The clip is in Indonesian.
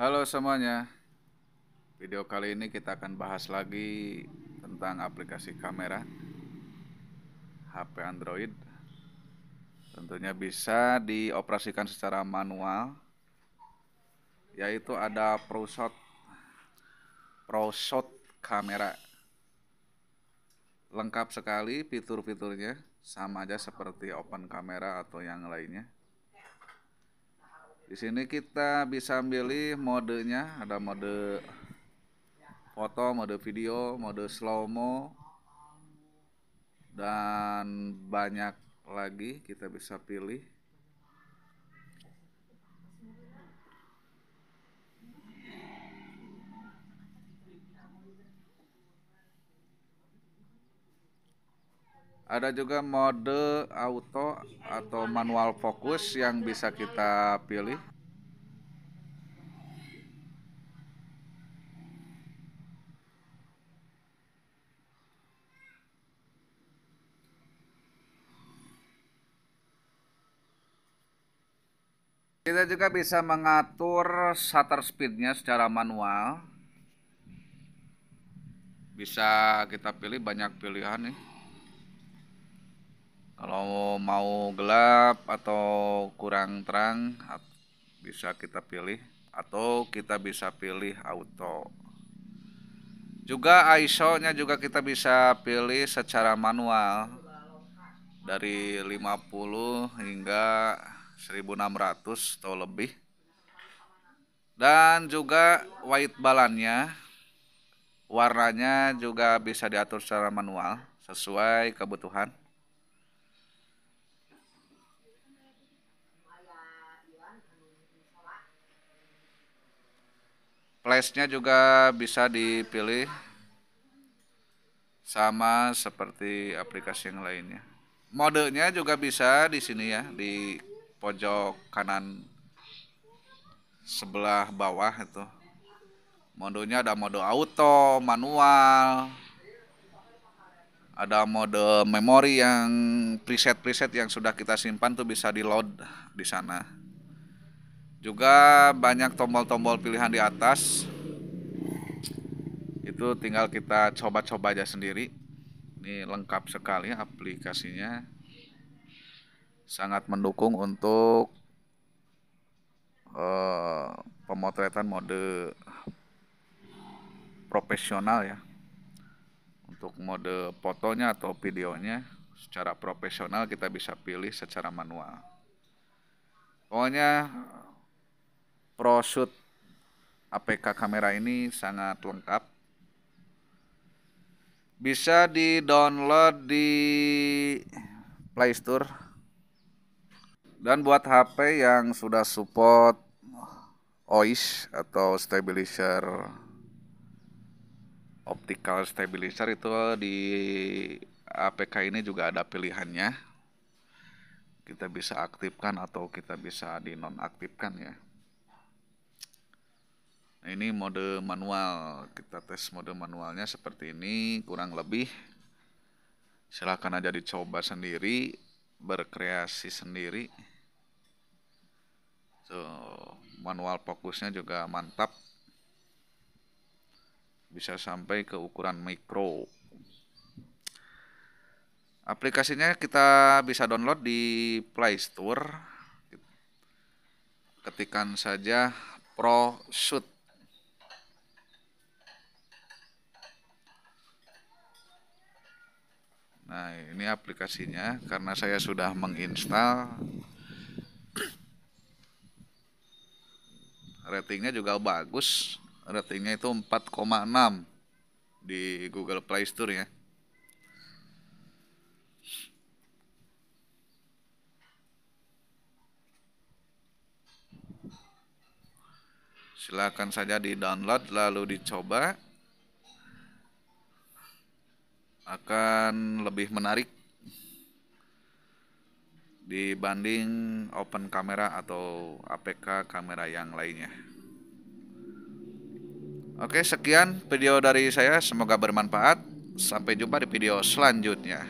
Halo semuanya. Video kali ini kita akan bahas lagi tentang aplikasi kamera HP Android. Tentunya bisa dioperasikan secara manual yaitu ada ProShot ProShot kamera. Lengkap sekali fitur-fiturnya, sama aja seperti open Camera atau yang lainnya di sini kita bisa milih modenya, ada mode foto, mode video, mode slow mo dan banyak lagi kita bisa pilih. Ada juga mode auto atau manual fokus yang bisa kita pilih. Kita juga bisa mengatur shutter speednya secara manual. Bisa kita pilih banyak pilihan nih. Kalau mau gelap atau kurang terang bisa kita pilih atau kita bisa pilih auto. Juga ISO-nya juga kita bisa pilih secara manual dari 50 hingga 1600 atau lebih. Dan juga white balannya warnanya juga bisa diatur secara manual sesuai kebutuhan. Place-nya juga bisa dipilih sama seperti aplikasi yang lainnya. Modenya juga bisa di sini ya, di pojok kanan sebelah bawah itu. Modenya ada mode auto, manual, ada mode memori yang preset-preset yang sudah kita simpan tuh bisa di-load di sana. Juga banyak tombol-tombol pilihan di atas. Itu tinggal kita coba-coba aja sendiri. Ini lengkap sekali aplikasinya. Sangat mendukung untuk uh, pemotretan mode profesional ya untuk mode fotonya atau videonya secara profesional kita bisa pilih secara manual pokoknya Shoot APK kamera ini sangat lengkap bisa di download di Play Store dan buat HP yang sudah support OIS atau stabilizer optical stabilizer itu di APK ini juga ada pilihannya kita bisa aktifkan atau kita bisa dinonaktifkan ya ini mode manual kita tes mode manualnya seperti ini kurang lebih silahkan aja dicoba sendiri berkreasi sendiri tuh manual fokusnya juga mantap bisa sampai ke ukuran mikro aplikasinya kita bisa download di Play Store ketikan saja Pro Shoot Nah, ini aplikasinya karena saya sudah menginstal ratingnya juga bagus ratingnya itu 4,6 di Google Play Store ya silakan saja di download lalu dicoba akan lebih menarik dibanding open kamera atau APK kamera yang lainnya. Oke, sekian video dari saya. Semoga bermanfaat. Sampai jumpa di video selanjutnya.